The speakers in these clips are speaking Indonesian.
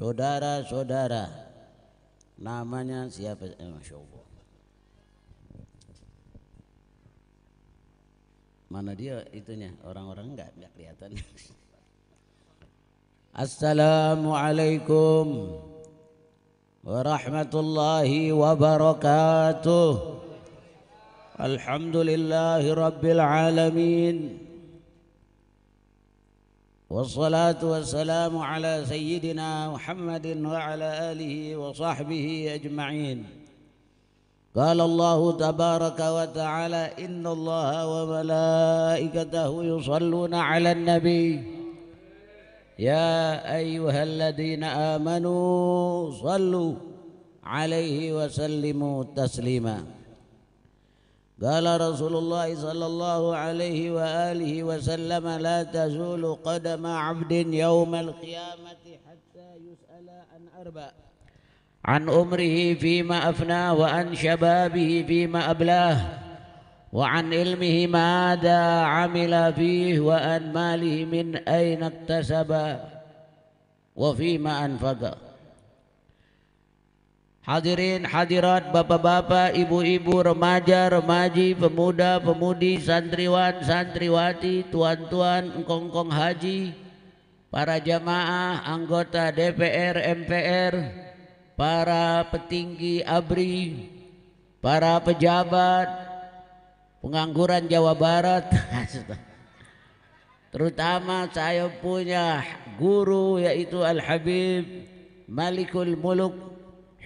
Saudara-saudara, namanya siapa? Eh, Masya Allah. Mana dia itunya? Orang-orang enggak, enggak kelihatan. Assalamualaikum warahmatullahi wabarakatuh. Alhamdulillahi rabbil alamin. والصلاة والسلام على سيدنا محمد وعلى آله وصحبه أجمعين قال الله تبارك وتعالى إن الله وملائكته يصلون على النبي يا أيها الذين آمنوا صلوا عليه وسلموا تسليماً قال رسول الله صلى الله عليه وآله وسلم لا تزول قدم عبد يوم القيامة حتى يسأل عن أربع عن أمره فيما أفناه وعن شبابه فيما أبلاه وعن علمه ماذا عمل فيه وعن ماله من أين اكتسب وفيما أنفقه Hadirin hadirat bapak-bapak, ibu-ibu, remaja, remaji, pemuda, pemudi, santriwan, santriwati, tuan-tuan, engkong-engkong haji, para jamaah, anggota DPR, MPR, para petinggi ABRI, para pejabat, pengangguran Jawa Barat, terutama saya punya guru yaitu Al-Habib Malikul Muluk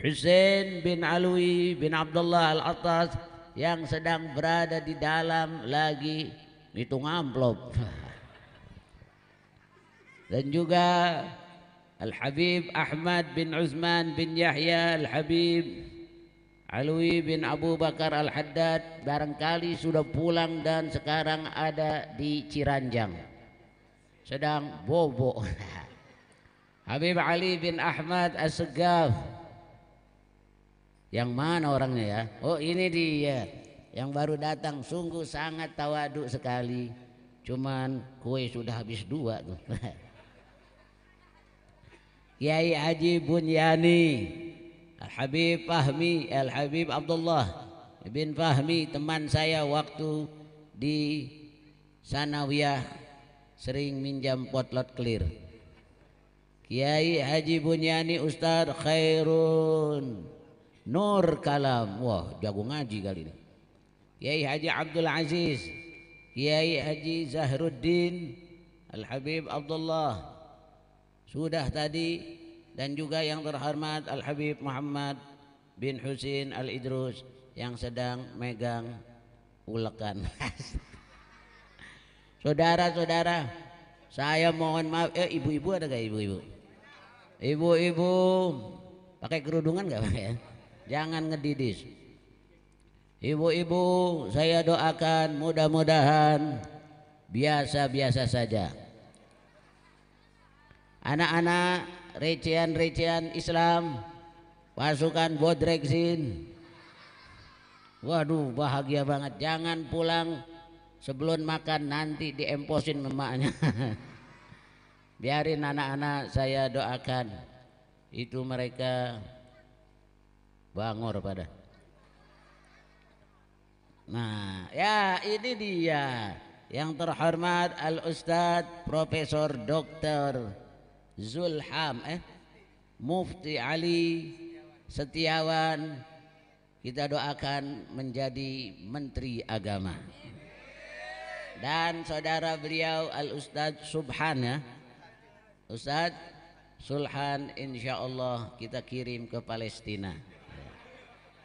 Hussein bin Alwi bin Abdullah al atas yang sedang berada di dalam lagi itu amplop dan juga Al-Habib Ahmad bin Uzman bin Yahya Al-Habib Alwi bin Abu Bakar Al-Haddad barangkali sudah pulang dan sekarang ada di Ciranjang sedang bobo Habib Ali bin Ahmad as yang mana orangnya ya? Oh ini dia yang baru datang sungguh sangat tawaduk sekali. Cuman kue sudah habis dua tuh. Kiai Haji Bunyani, Al Habib Fahmi, Al Habib Abdullah bin Fahmi teman saya waktu di Sanawiyah sering minjam potlot clear. Kiai Haji Bunyani Ustaz Khairun Nur Kalam. Wah, jago ngaji kali ini. Kiai Haji Abdul Aziz, Kiai Haji Zahruddin, Al Habib Abdullah. Sudah tadi dan juga yang terhormat Al Habib Muhammad bin Husin Al Idrus yang sedang megang ulekan. Saudara-saudara, saya mohon maaf, eh ibu-ibu ada gak ibu-ibu? Ibu-ibu pakai kerudungan gak Pak ya? jangan ngedidis ibu-ibu saya doakan mudah-mudahan biasa-biasa saja anak-anak recehan-recehan Islam pasukan Bodrexin, waduh bahagia banget jangan pulang sebelum makan nanti diemposin memaknya biarin anak-anak saya doakan itu mereka Bangor pada. Nah, ya ini dia yang terhormat Al Ustad Profesor Dokter Zulham eh Mufti Ali Setiawan kita doakan menjadi Menteri Agama dan saudara beliau Al Ustad Subhan ya Ustad Sulhan insya Allah kita kirim ke Palestina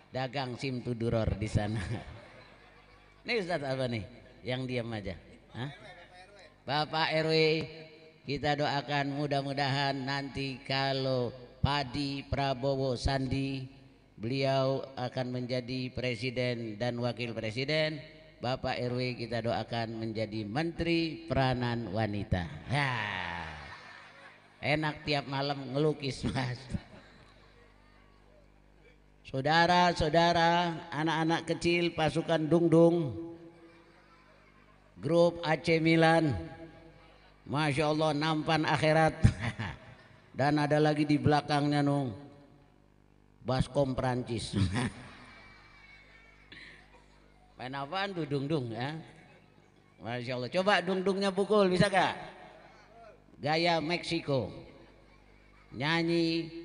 dagang sim tuduror di sana. ini Ustaz apa nih? Yang diam aja. Hah? Bapak RW kita doakan mudah-mudahan nanti kalau Padi Prabowo Sandi beliau akan menjadi presiden dan wakil presiden Bapak RW kita doakan menjadi menteri peranan wanita ya. enak tiap malam ngelukis mas Saudara-saudara, anak-anak kecil pasukan Dungdung Grup AC Milan Masya Allah nampan akhirat Dan ada lagi di belakangnya nung Baskom Prancis, Main apaan tuh Dungdung ya Masya Allah Coba Dungdungnya pukul bisa gak? Gaya Meksiko Nyanyi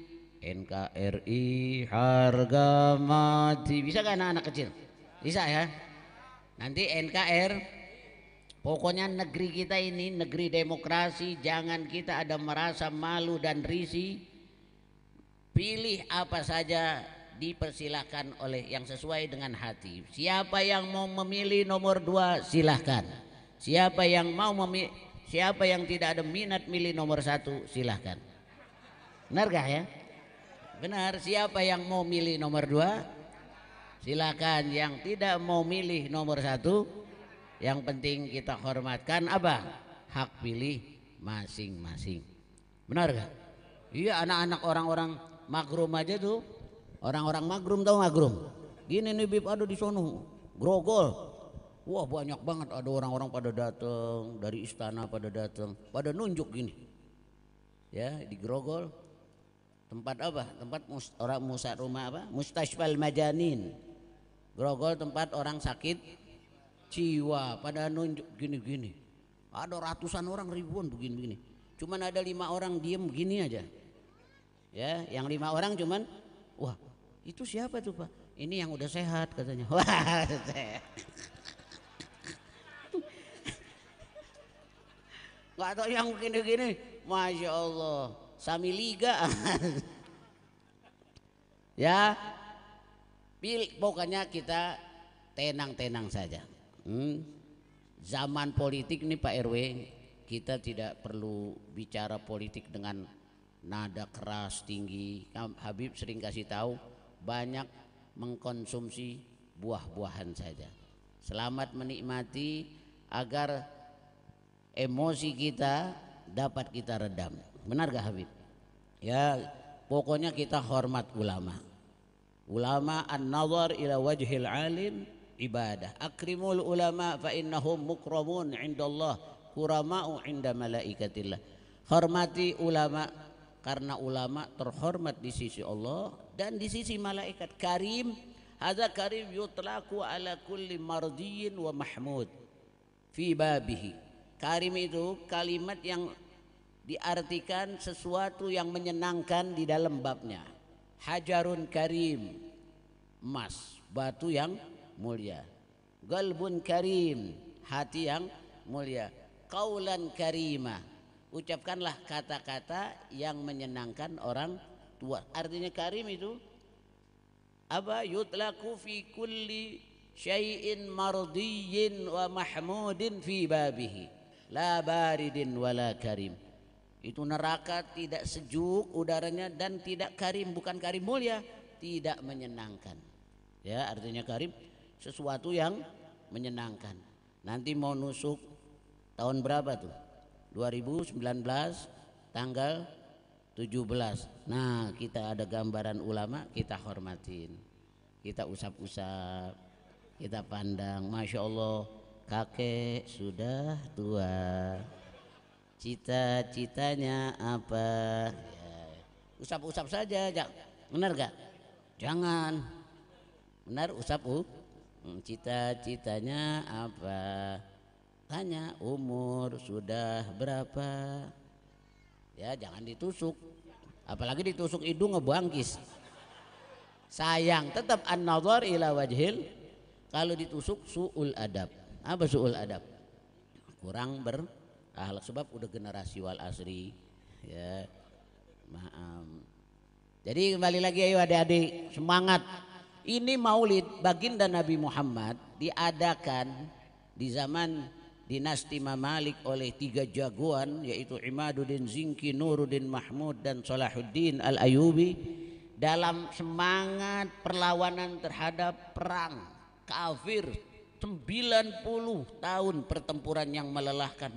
NKRI harga mati bisa gak anak-anak kecil bisa ya nanti NKR pokoknya negeri kita ini negeri demokrasi jangan kita ada merasa malu dan risih pilih apa saja dipersilahkan oleh yang sesuai dengan hati siapa yang mau memilih nomor dua silahkan siapa yang mau memilih siapa yang tidak ada minat milih nomor satu silahkan benar ya Benar, siapa yang mau milih nomor dua? Silakan yang tidak mau milih nomor satu. Yang penting kita hormatkan apa? Hak pilih masing-masing. Benar gak? Iya anak-anak orang-orang magrum aja tuh. Orang-orang magrum tau magrum. Gini nih bib aduh di sono grogol. Wah banyak banget ada orang-orang pada datang dari istana pada datang, pada nunjuk gini. Ya, di grogol tempat apa tempat mus, orang musa rumah apa mustashfal majanin grogol tempat orang sakit jiwa pada nunjuk gini-gini ada ratusan orang ribuan begini-begini cuman ada lima orang diem begini aja ya yang lima orang cuman wah itu siapa tuh pak ini yang udah sehat katanya wah nggak tahu yang begini-gini masya Allah sami liga ya pilih pokoknya kita tenang-tenang saja hmm. zaman politik nih Pak RW kita tidak perlu bicara politik dengan nada keras tinggi Habib sering kasih tahu banyak mengkonsumsi buah-buahan saja selamat menikmati agar emosi kita dapat kita redam Benar gak Habib? Ya pokoknya kita hormat ulama. Ulama an-nazar ila wajhil alim ibadah. Akrimul ulama fa innahum mukramun indallah kuramau inda malaikatillah. Hormati ulama karena ulama terhormat di sisi Allah dan di sisi malaikat karim hadza karim yutlaku ala kulli mardiyin wa mahmud fi babihi karim itu kalimat yang diartikan sesuatu yang menyenangkan di dalam babnya. Hajarun karim, emas, batu yang mulia. Galbun karim, hati yang mulia. Kaulan karima, ucapkanlah kata-kata yang menyenangkan orang tua. Artinya karim itu apa yutlaku fi kulli syai'in mardiyin wa mahmudin fi babihi la baridin wala karim itu neraka tidak sejuk udaranya dan tidak karim, bukan karim mulia, tidak menyenangkan. Ya, artinya karim sesuatu yang menyenangkan. Nanti mau nusuk tahun berapa tuh? 2019 tanggal 17. Nah, kita ada gambaran ulama, kita hormatin. Kita usap-usap, kita pandang, Masya Allah kakek sudah tua cita-citanya apa ya, usap-usap saja jangan. benar gak jangan benar usap u hmm, cita-citanya apa tanya umur sudah berapa ya jangan ditusuk apalagi ditusuk hidung ngebangkis sayang tetap an-nazar ila wajhil kalau ditusuk suul adab apa suul adab kurang ber ahlak sebab udah generasi wal asri ya maaf jadi kembali lagi ayo adik-adik semangat ini maulid baginda Nabi Muhammad diadakan di zaman dinasti Mamalik oleh tiga jagoan yaitu Imaduddin Zinki, Nuruddin Mahmud dan Salahuddin Al-Ayubi dalam semangat perlawanan terhadap perang kafir 90 tahun pertempuran yang melelahkan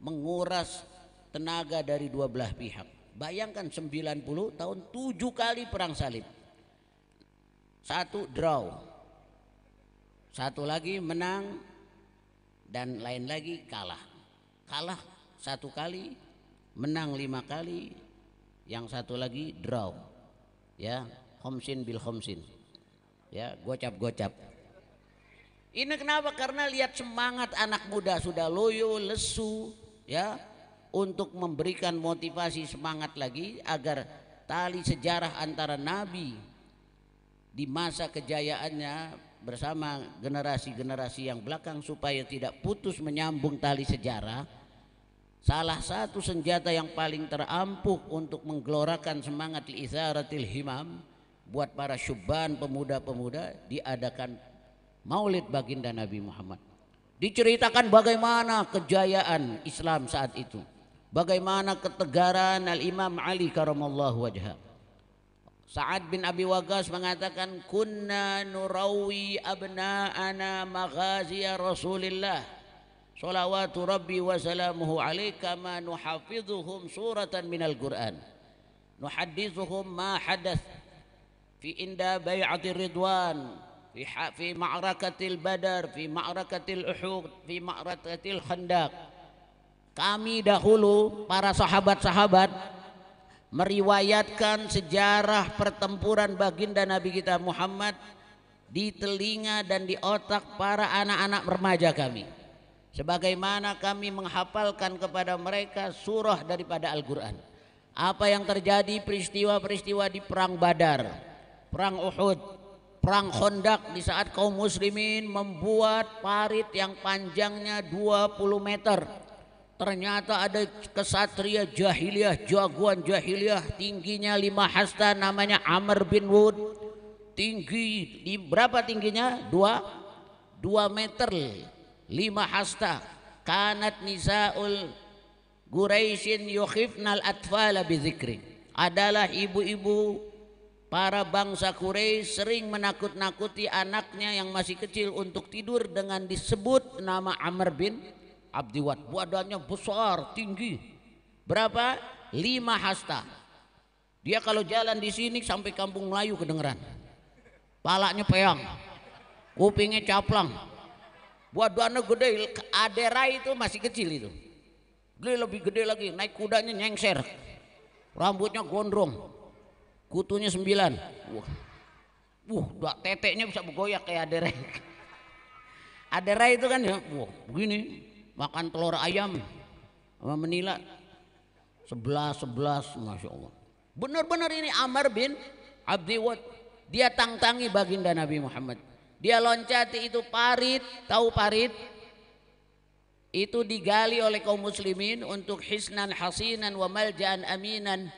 menguras tenaga dari dua belah pihak. Bayangkan 90 tahun tujuh kali perang salib. Satu draw. Satu lagi menang dan lain lagi kalah. Kalah satu kali, menang lima kali, yang satu lagi draw. Ya, homsin bil homsin. Ya, gocap-gocap. Ini kenapa? Karena lihat semangat anak muda sudah loyo, lesu, ya untuk memberikan motivasi semangat lagi agar tali sejarah antara nabi di masa kejayaannya bersama generasi-generasi yang belakang supaya tidak putus menyambung tali sejarah salah satu senjata yang paling terampuh untuk menggelorakan semangat izaratil himam buat para syubhan pemuda-pemuda diadakan maulid baginda Nabi Muhammad Diceritakan bagaimana kejayaan Islam saat itu. Bagaimana ketegaran Al-Imam Ali karamallahu wajha. Sa'ad bin Abi Waqas mengatakan kunna nurawi abna'ana maghaziya Rasulillah salawatu rabbi wa salamuhu alaika ma nuhafidhuhum suratan minal Qur'an nuhaddithuhum ma hadath fi inda bai'ati ridwan في في معركة البدر في معركة الأحود في معركة الخندق kami dahulu para sahabat-sahabat meriwayatkan sejarah pertempuran baginda Nabi kita Muhammad di telinga dan di otak para anak-anak remaja kami sebagaimana kami menghafalkan kepada mereka surah daripada Al-Qur'an apa yang terjadi peristiwa-peristiwa di perang Badar perang Uhud Perang hondak di saat kaum muslimin membuat parit yang panjangnya 20 meter. Ternyata ada kesatria jahiliyah, jagoan jahiliyah tingginya lima hasta namanya Amr bin Wud. Tinggi, di berapa tingginya? Dua, dua meter, lima hasta. Kanat nisaul Quraisyin yukhifnal atfala bizikri. Adalah ibu-ibu Para bangsa Quraisy sering menakut-nakuti anaknya yang masih kecil untuk tidur dengan disebut nama Amr bin Abdiwat. Badannya besar, tinggi. Berapa? Lima hasta. Dia kalau jalan di sini sampai kampung Melayu kedengeran. Palaknya peyang. Kupingnya caplang. Badannya gede, Adera itu masih kecil itu. Dia lebih gede lagi, naik kudanya nyengser. Rambutnya gondrong kutunya sembilan wah wah dua teteknya bisa bergoyang kayak aderai aderai itu kan ya wah begini makan telur ayam sama menila sebelas sebelas masya Allah benar-benar ini Amr bin Abdiwat dia tangtangi baginda Nabi Muhammad dia loncati itu parit tahu parit itu digali oleh kaum muslimin untuk hisnan hasinan wa malja'an aminan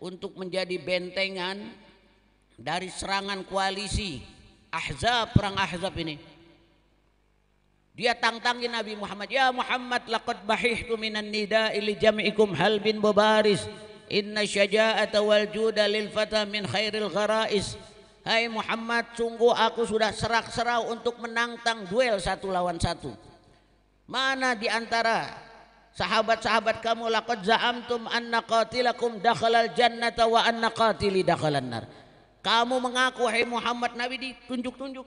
untuk menjadi bentengan dari serangan koalisi ahzab perang ahzab ini dia tantangin Nabi Muhammad, "Ya Muhammad, laqad bahihtu minan nida'i li jam'ikum hal bin mubaris. Inna syaja'ata wal juda lil fata min khairil gharais." Hai Muhammad, sungguh aku sudah serak-serau untuk menantang duel satu lawan satu. Mana di antara sahabat-sahabat kamu laqad za'amtum anna qatilakum dakhalal jannata wa anna qatili dakhalan nar. Kamu mengaku hai Muhammad Nabi ditunjuk-tunjuk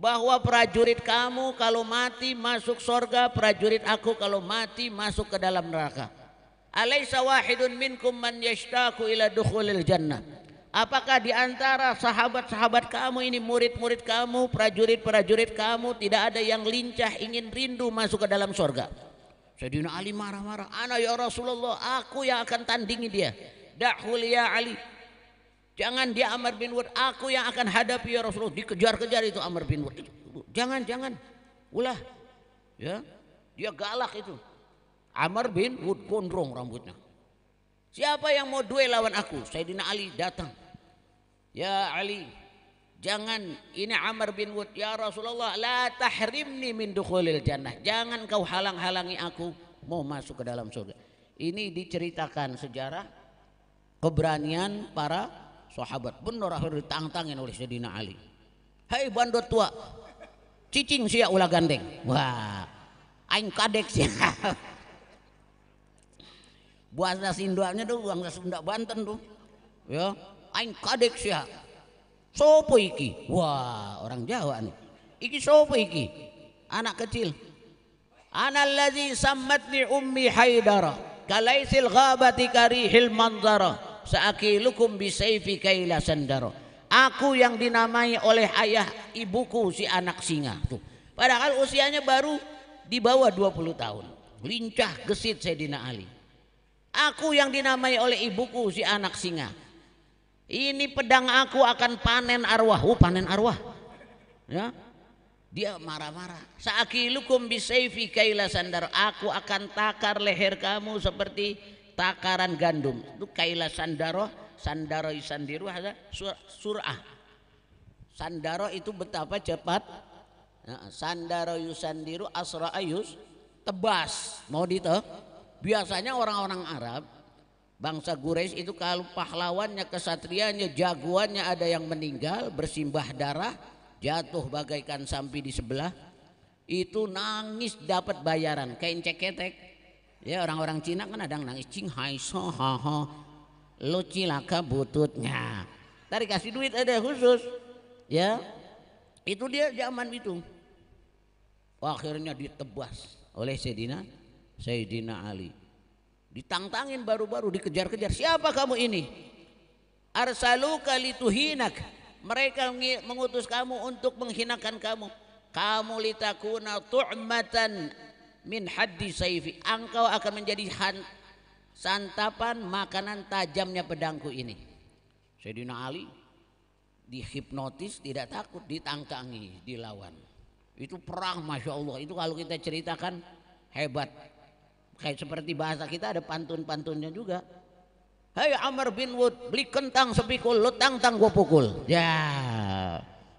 bahwa prajurit kamu kalau mati masuk sorga, prajurit aku kalau mati masuk ke dalam neraka. Alaisa wahidun minkum man yashtaku ila dukhulil jannah. Apakah di antara sahabat-sahabat kamu ini murid-murid kamu, prajurit-prajurit kamu tidak ada yang lincah ingin rindu masuk ke dalam sorga? Sayyidina Ali marah-marah, "Ana ya Rasulullah, aku yang akan tandingi dia." Dakhul ya Ali. Jangan dia Amr bin Wud, aku yang akan hadapi ya Rasulullah. Dikejar-kejar itu Amr bin Wud. Jangan, jangan. Ulah. Ya. Dia galak itu. Amr bin Wud gondrong rambutnya. Siapa yang mau duel lawan aku? Sayyidina Ali datang. Ya Ali, Jangan ini Amr bin Wud ya Rasulullah la tahrimni min dukhulil jannah. Jangan kau halang-halangi aku mau masuk ke dalam surga. Ini diceritakan sejarah keberanian para sahabat. Benar akhir ditantangin oleh Sayyidina Ali. Hei bandot tua. Cicing sia ulah gandeng. Wah. Aing kadek sia. Bahasa sindoannya tuh bahasa Sunda Banten tuh. Ya, aing kadek sia. Sopo iki? Wah, orang Jawa nih. Iki sopo iki? Anak kecil. Anallazi sammatni ummi Haidara kalaisil ghabati karihil manzara saakilukum bisayfi kaila sandara. Aku yang dinamai oleh ayah ibuku si anak singa tuh. Padahal usianya baru di bawah 20 tahun. Lincah gesit Sayyidina Ali. Aku yang dinamai oleh ibuku si anak singa. Ini pedang aku akan panen arwah. Oh, panen arwah. Ya. Dia marah-marah. Sa'akilukum bisayfi kaila sandar. Aku akan takar leher kamu seperti takaran gandum. Itu kaila sandaro, sandaro isandiru ada surah. Sandaro itu betapa cepat. Ya, sandaro yusandiru asra ayus tebas. Mau dito? Biasanya orang-orang Arab Bangsa Gures itu kalau pahlawannya, kesatrianya, jagoannya ada yang meninggal, bersimbah darah, jatuh bagaikan sampi di sebelah, itu nangis dapat bayaran, kain ceketek. Ya orang-orang Cina kan ada yang nangis, cing hai so ha ha, lo cilaka bututnya. Tadi kasih duit ada khusus, ya. Itu dia zaman itu. Akhirnya ditebas oleh Sayyidina Sayyidina Ali ditangtangin baru-baru dikejar-kejar. Siapa kamu ini? Arsaluka lituhinak. Mereka mengutus kamu untuk menghinakan kamu. Kamu litakuna tu'matan min haddi saifi. Engkau akan menjadi han, santapan makanan tajamnya pedangku ini. Sayyidina Ali dihipnotis tidak takut ditangkangi dilawan itu perang masya Allah itu kalau kita ceritakan hebat Kayak seperti bahasa kita ada pantun-pantunnya juga. Hai hey, Amr bin Wud, beli kentang sepikul, lo tang-tang gue pukul. Ya,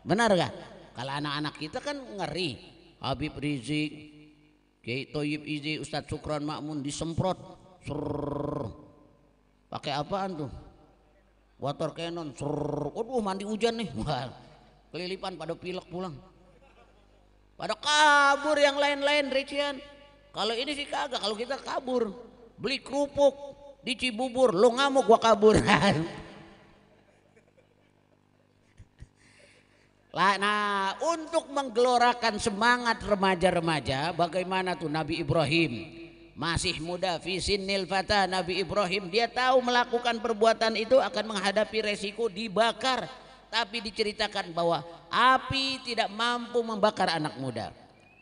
benar gak? Kalau anak-anak kita kan ngeri. Habib Rizik, Kiai Toyib Izi, Ustadz Sukron Makmun disemprot. Surr. Pakai apaan tuh? Water cannon. Surr. Waduh mandi hujan nih. Wah, kelilipan pada pilek pulang. Pada kabur yang lain-lain Richian. Kalau ini sih kagak, kalau kita kabur, beli kerupuk di Cibubur, lo ngamuk gua kabur. nah, untuk menggelorakan semangat remaja-remaja, bagaimana tuh Nabi Ibrahim? Masih muda, visin nilfata Nabi Ibrahim. Dia tahu melakukan perbuatan itu akan menghadapi resiko dibakar. Tapi diceritakan bahwa api tidak mampu membakar anak muda.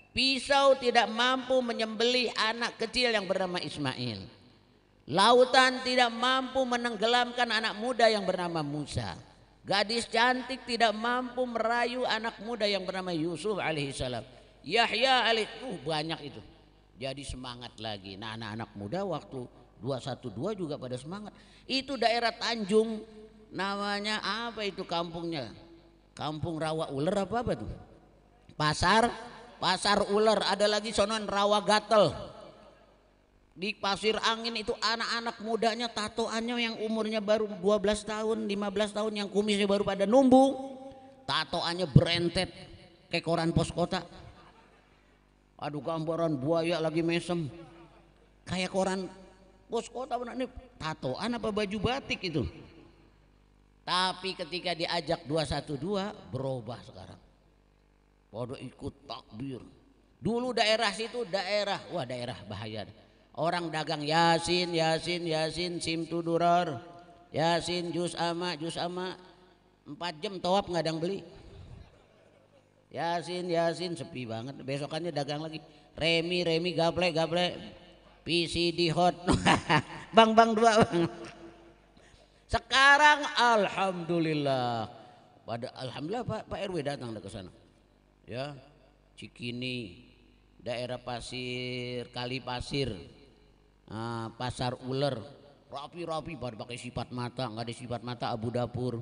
Pisau tidak mampu menyembelih anak kecil yang bernama Ismail. Lautan tidak mampu menenggelamkan anak muda yang bernama Musa. Gadis cantik tidak mampu merayu anak muda yang bernama Yusuf alaihissalam. Yahya alaih, uh, banyak itu. Jadi semangat lagi. Nah anak-anak muda waktu 212 juga pada semangat. Itu daerah Tanjung namanya apa itu kampungnya? Kampung Rawa Ular apa apa tuh? Pasar pasar ular, ada lagi sonon rawa gatel. Di pasir angin itu anak-anak mudanya tatoannya yang umurnya baru 12 tahun, 15 tahun yang kumisnya baru pada numbu. Tatoannya berentet kayak koran pos kota. Aduh gambaran buaya lagi mesem. Kayak koran pos kota benar ini tatoan apa baju batik itu. Tapi ketika diajak 212 berubah sekarang pada ikut takbir dulu daerah situ daerah wah daerah bahaya orang dagang yasin yasin yasin sim durar, yasin jus ama jus ama empat jam tawab nggak ada yang beli yasin yasin sepi banget besokannya dagang lagi remi remi gaple gaple di hot bang bang dua bang sekarang alhamdulillah pada alhamdulillah Pak Pak RW datang ke sana ya Cikini daerah pasir kali pasir uh, pasar ular rapi-rapi pada pakai sifat mata nggak ada sifat mata Abu Dapur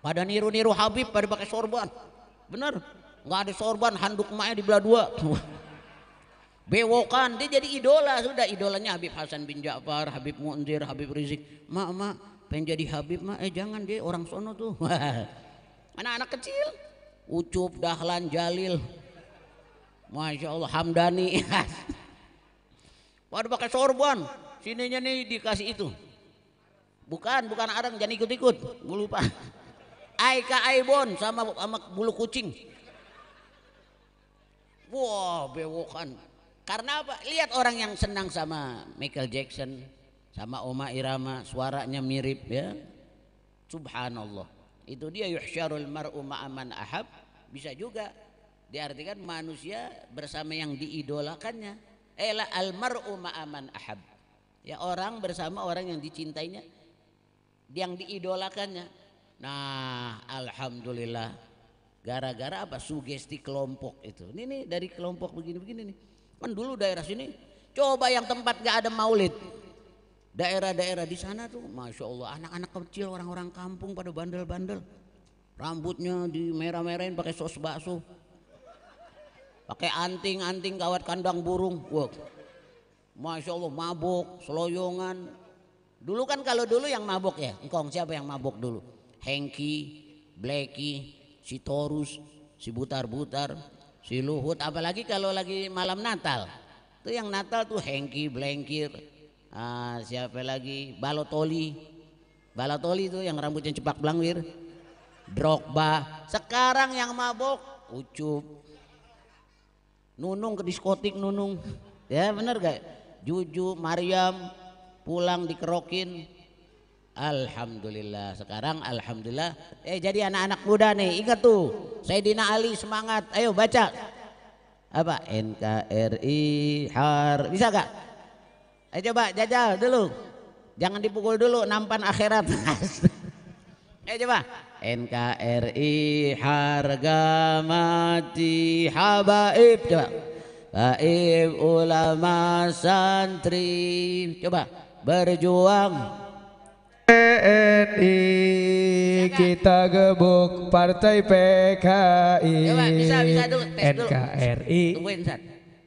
pada niru-niru Habib pada pakai sorban bener nggak ada sorban handuk emaknya dibelah dua bewokan dia jadi idola sudah idolanya Habib Hasan bin Ja'far Habib Munzir Habib Rizik mak mak pengen jadi Habib mak eh jangan deh orang sono tuh anak-anak kecil Ucup Dahlan Jalil Masya Allah Hamdani Waduh, pakai sorban sininya nih dikasih itu bukan bukan arang jangan ikut-ikut gue lupa Aika Aibon sama sama bulu kucing wah wow, bewokan karena apa lihat orang yang senang sama Michael Jackson sama Oma Irama suaranya mirip ya subhanallah itu dia yuhsyarul mar'u ma'aman ahab. Bisa juga diartikan manusia bersama yang diidolakannya. Ela al mar'u ma'aman ahab. Ya orang bersama orang yang dicintainya, yang diidolakannya. Nah, alhamdulillah. Gara-gara apa? Sugesti kelompok itu. Ini nih dari kelompok begini-begini nih. Kan dulu daerah sini coba yang tempat gak ada maulid Daerah-daerah di sana tuh, masya Allah, anak-anak kecil, orang-orang kampung pada bandel-bandel. Rambutnya di merah merahin pakai sos bakso. Pakai anting-anting kawat kandang burung. wow. masya Allah, mabuk, seloyongan. Dulu kan kalau dulu yang mabuk ya, engkong siapa yang mabuk dulu? Hengki, Blacky, si Torus, si Butar-Butar, si Luhut, apalagi kalau lagi malam Natal. Itu yang Natal tuh Hengki, Blengkir, ah, siapa lagi Balotoli Balotoli itu yang rambutnya cepak belangwir Drogba sekarang yang mabok Ucup Nunung ke diskotik Nunung ya bener gak Juju Mariam pulang dikerokin Alhamdulillah sekarang Alhamdulillah eh jadi anak-anak muda nih ingat tuh Sayyidina Ali semangat ayo baca apa NKRI har bisa gak Ayo eh, coba jajal dulu. Jangan dipukul dulu nampan akhirat. Ayo eh, coba. NKRI harga mati habaib coba. Baib ulama santri coba berjuang PNI kita gebuk partai PKI Coba bisa bisa dulu NKRI Tungguin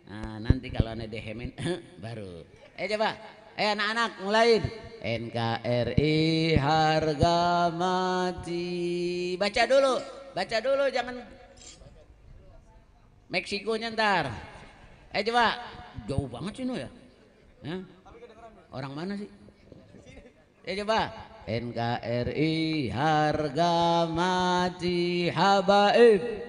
ah, nanti kalau ada hemen baru Eh coba. Eh anak-anak mulai. NKRI harga mati. Baca dulu, baca dulu jangan Meksiko ntar. Eh coba. Jauh banget sih ya. Eh? Orang mana sih? Eh coba. NKRI harga mati habaib.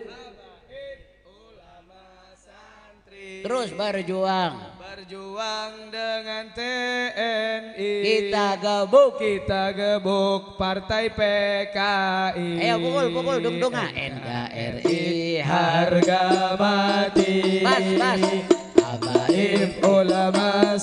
Terus berjuang. Berjuang dengan TNI. Kita gebuk. Kita gebuk Partai PKI. Ayo pukul, pukul, dung-dunga. NKRI harga mati. Mas, mas. Abaib ulama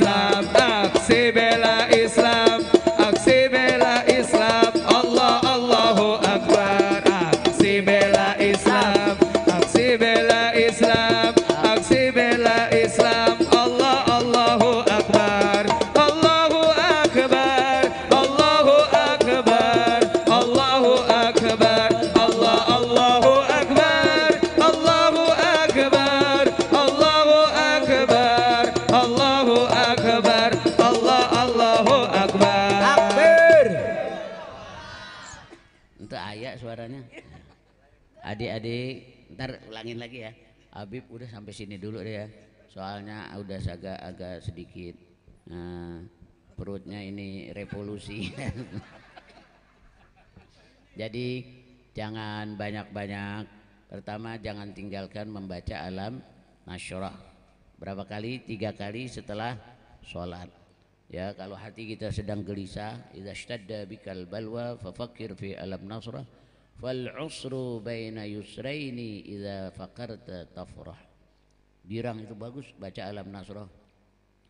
love. sampai sini dulu deh ya. Soalnya udah agak agak sedikit nah, perutnya ini revolusi. Jadi jangan banyak-banyak. Pertama jangan tinggalkan membaca alam nasyurah. Berapa kali? Tiga kali setelah sholat. Ya, kalau hati kita sedang gelisah, idza shtadda bikal balwa fafakir fi alam nasrah fal usru baina yusraini idza faqarta tafrah. Birang itu bagus, baca Alam Nasroh.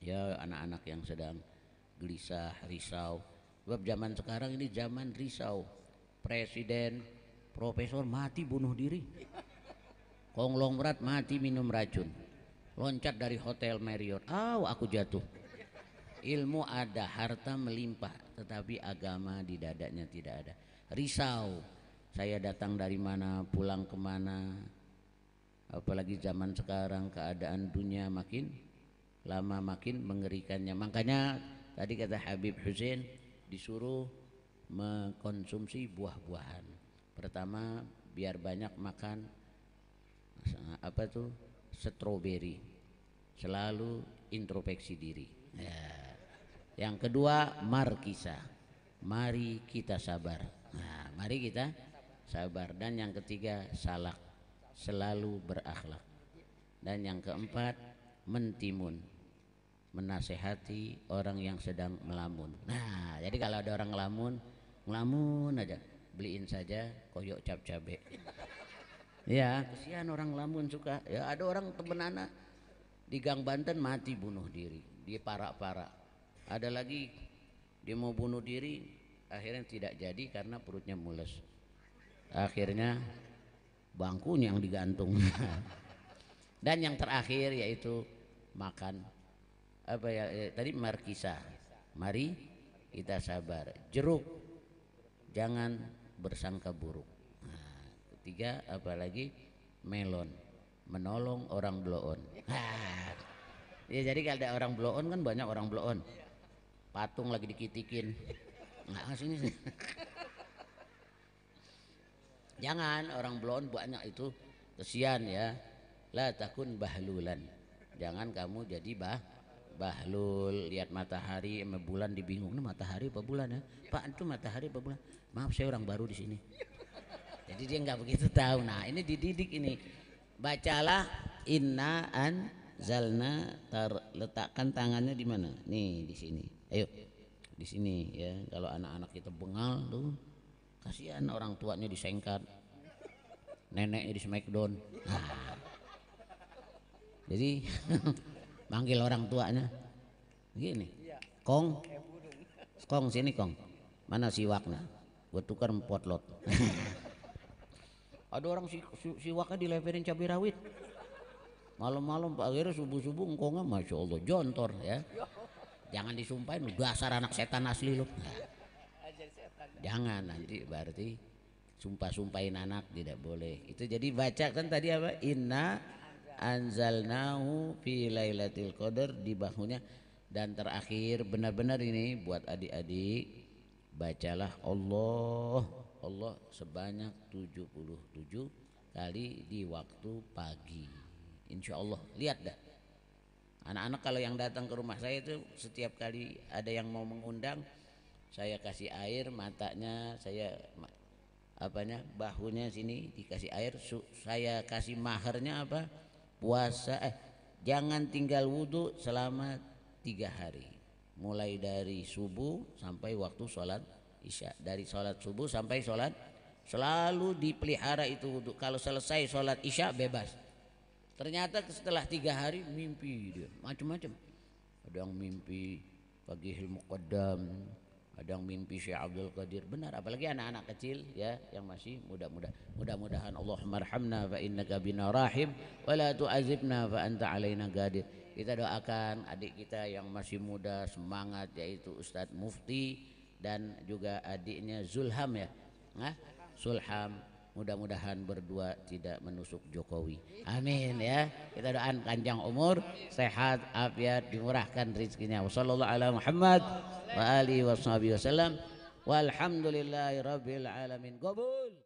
Ya anak-anak yang sedang gelisah, risau. Sebab zaman sekarang ini zaman risau. Presiden, profesor mati bunuh diri. Konglomerat mati minum racun. Loncat dari hotel Marriott. Aw, oh, aku jatuh. Ilmu ada, harta melimpah, tetapi agama di dadanya tidak ada. Risau, saya datang dari mana, pulang kemana, apalagi zaman sekarang keadaan dunia makin lama makin mengerikannya makanya tadi kata Habib Hussein disuruh mengkonsumsi buah-buahan pertama biar banyak makan apa tuh stroberi selalu introspeksi diri ya. yang kedua markisa mari kita sabar nah, mari kita sabar dan yang ketiga salak selalu berakhlak dan yang keempat mentimun menasehati orang yang sedang melamun nah jadi kalau ada orang ngelamun ngelamun aja beliin saja koyok cap cabe ya kesian orang lamun suka ya ada orang temen anak di Gang Banten mati bunuh diri dia parak-parak ada lagi dia mau bunuh diri akhirnya tidak jadi karena perutnya mules akhirnya bangkunya yang digantung dan yang terakhir yaitu makan apa ya eh, tadi markisa mari kita sabar jeruk jangan bersangka buruk nah, ketiga apalagi melon menolong orang bloon ya jadi kalau ada orang bloon kan banyak orang bloon patung lagi dikitikin nggak sini, sini. Jangan orang blon banyak itu kesian ya. La takun bahlulan. Jangan kamu jadi bah bahlul lihat matahari sama bulan dibingung ini matahari apa bulan ya pak itu matahari apa bulan maaf saya orang baru di sini jadi dia nggak begitu tahu nah ini dididik ini bacalah inna an zalna tar, letakkan tangannya di mana nih di sini ayo di sini ya kalau anak-anak kita bengal tuh kasihan orang tuanya disengkat neneknya di smackdown nah. jadi manggil orang tuanya gini kong kong sini kong mana siwaknya gue tukar empat lot ada orang si, si, siwaknya dileperin cabai rawit malam-malam pak akhirnya subuh-subuh engkongnya masya Allah jontor ya jangan disumpahin dasar anak setan asli lu jangan nanti berarti sumpah-sumpahin anak tidak boleh itu jadi baca kan tadi apa inna anzalnahu fi lailatul qadar di bahunya dan terakhir benar-benar ini buat adik-adik bacalah Allah Allah sebanyak 77 kali di waktu pagi Insya Allah lihat dah anak-anak kalau yang datang ke rumah saya itu setiap kali ada yang mau mengundang saya kasih air matanya saya apanya bahunya sini dikasih air su, saya kasih maharnya apa puasa eh jangan tinggal wudhu selama tiga hari mulai dari subuh sampai waktu sholat isya dari sholat subuh sampai sholat selalu dipelihara itu wudhu kalau selesai sholat isya bebas ternyata setelah tiga hari mimpi dia macam-macam ada yang mimpi pagi ilmu kodam kadang mimpi Syekh Abdul Qadir benar apalagi anak-anak kecil ya yang masih muda-muda mudah-mudahan Allah marhamna fa innaka bina rahim wa la tu'azibna fa anta alaina qadir kita doakan adik kita yang masih muda semangat yaitu Ustadz Mufti dan juga adiknya Zulham ya nah Zulham Mudah-mudahan berdua tidak menusuk Jokowi. Amin ya. Kita doakan panjang umur, sehat, afiat, dimurahkan rezekinya. wassalamualaikum warahmatullahi Muhammad wa